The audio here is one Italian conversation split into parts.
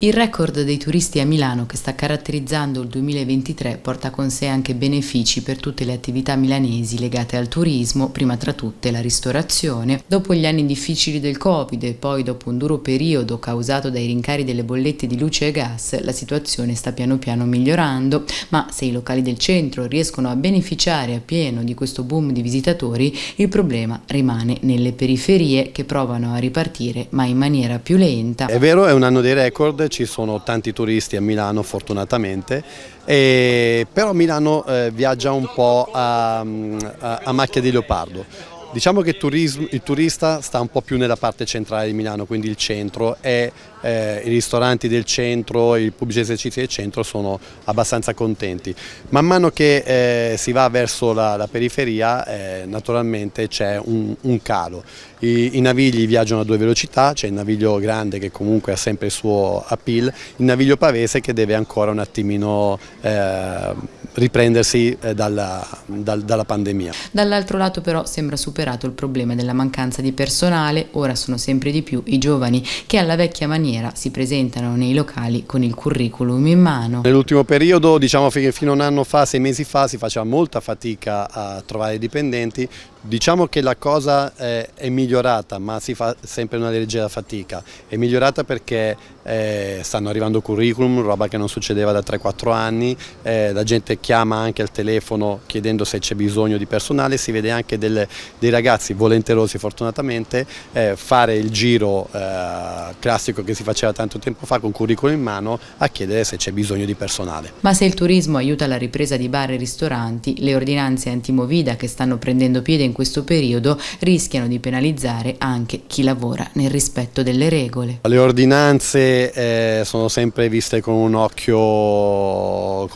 Il record dei turisti a Milano che sta caratterizzando il 2023 porta con sé anche benefici per tutte le attività milanesi legate al turismo, prima tra tutte la ristorazione. Dopo gli anni difficili del Covid e poi dopo un duro periodo causato dai rincari delle bollette di luce e gas, la situazione sta piano piano migliorando, ma se i locali del centro riescono a beneficiare a pieno di questo boom di visitatori, il problema rimane nelle periferie che provano a ripartire ma in maniera più lenta. È vero, è un anno dei record ci sono tanti turisti a Milano fortunatamente, e, però Milano eh, viaggia un po' a, a, a macchia di leopardo, Diciamo che il, turista sta un po' più nella parte centrale di Milano, quindi il centro e eh, i ristoranti del centro, i pubblici esercizi del centro sono abbastanza contenti. Man mano che eh, si va verso la, la periferia eh, naturalmente c'è un, un, calo. I, I, navigli viaggiano a due velocità, c'è il naviglio grande che comunque ha sempre il suo appeal, il naviglio pavese che deve ancora un attimino eh, riprendersi eh, dalla, dal, dalla pandemia. Dall'altro lato però sembra superato il problema della mancanza di personale, ora sono sempre di più i giovani che alla vecchia maniera si presentano nei locali con il curriculum in mano. Nell'ultimo periodo, diciamo fino a un anno fa, sei mesi fa, si faceva molta fatica a trovare dipendenti, Diciamo che la cosa eh, è migliorata, ma si fa sempre una leggera fatica. È migliorata perché eh, stanno arrivando curriculum, roba che non succedeva da 3-4 anni, eh, la gente chiama anche al telefono chiedendo se c'è bisogno di personale, si vede anche delle, dei ragazzi volenterosi fortunatamente eh, fare il giro eh, classico che si faceva tanto tempo fa con curriculum in mano a chiedere se c'è bisogno di personale. Ma se il turismo aiuta la ripresa di bar e ristoranti, le ordinanze antimovida che stanno prendendo piede in questo periodo rischiano di penalizzare anche chi lavora nel rispetto delle regole. Le ordinanze eh, sono sempre viste con un occhio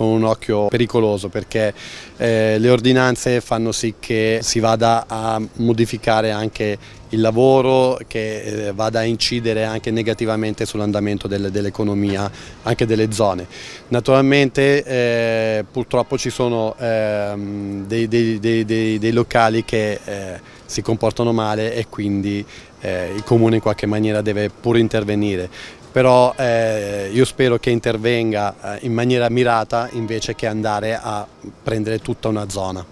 con un occhio pericoloso perché eh, le ordinanze fanno sì che si vada a modificare anche il lavoro che eh, vada a incidere anche negativamente sull'andamento dell'economia anche delle zone. Naturalmente eh, purtroppo ci sono ehm, dei, dei, dei, dei, locali che eh, si comportano male e quindi eh, il comune in qualche maniera deve pure intervenire però eh, io spero che intervenga eh, in maniera mirata invece che andare a prendere tutta una zona.